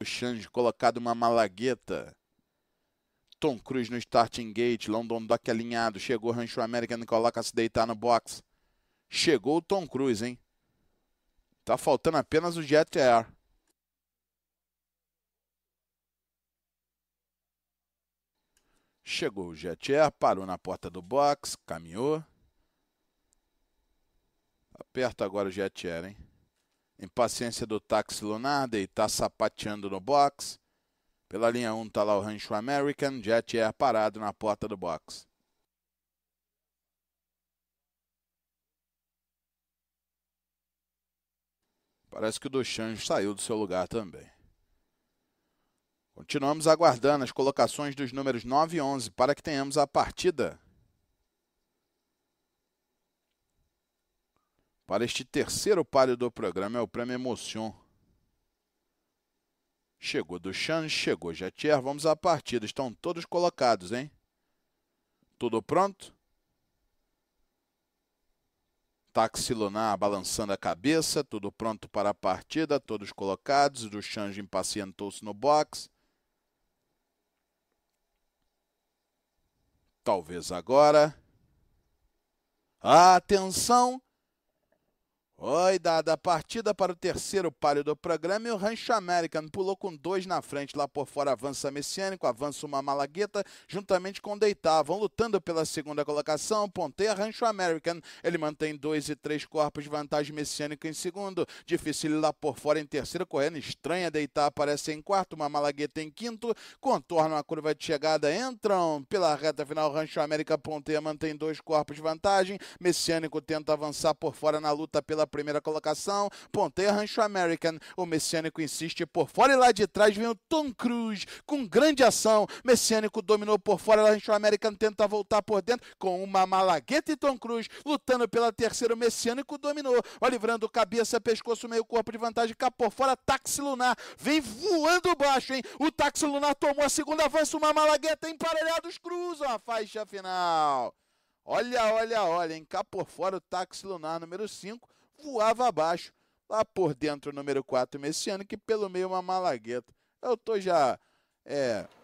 O Xande colocado uma malagueta. Tom Cruise no starting gate, London Dock alinhado, chegou Rancho American, coloca se deitar no box. Chegou o Tom Cruise, hein? Tá faltando apenas o Jet Air. Chegou o Jet Air, parou na porta do box, caminhou. Aperta agora o Jet Air, hein? Impaciência do táxi lunar, deitar tá sapateando no box. Pela linha 1 tá lá o Rancho American, Jet Air parado na porta do box. Parece que o Duchange saiu do seu lugar também. Continuamos aguardando as colocações dos números 9 e 11 para que tenhamos a partida. Para este terceiro palio do programa é o prêmio Emotion. Chegou Duchan, chegou Jatier, vamos à partida. Estão todos colocados, hein? Tudo pronto? Táxi Lunar balançando a cabeça, tudo pronto para a partida, todos colocados. Duchan impacientou-se no box. Talvez agora. Atenção! Oi, dada a partida para o terceiro páreo do programa e o Rancho American pulou com dois na frente. Lá por fora avança Messiânico, avança uma Malagueta, juntamente com Deitar. Vão lutando pela segunda colocação. Ponteia Rancho American. Ele mantém dois e três corpos de vantagem Messiânico em segundo. Difícil lá por fora em terceiro, correndo estranha. Deitar aparece em quarto, uma Malagueta em quinto. Contornam a curva de chegada, entram pela reta final. Rancho América ponteia, mantém dois corpos de vantagem. Messiânico tenta avançar por fora na luta pela primeira colocação. Ponteia Rancho American. O Messiânico insiste por fora e lá de trás vem o Tom Cruise com grande ação. Messiânico dominou por fora. Rancho American tenta voltar por dentro com uma malagueta e Tom Cruise lutando pela terceira. O Messiânico dominou. livrando cabeça, pescoço, meio corpo de vantagem. Cá por fora, táxi lunar. Vem voando baixo, hein? O táxi lunar tomou a segunda avança. Uma malagueta emparelhados cruzam a faixa final. Olha, olha, olha, hein? Cá por fora o táxi lunar número 5 voava abaixo, lá por dentro o número 4 Messiano, que pelo meio uma malagueta. Eu tô já é,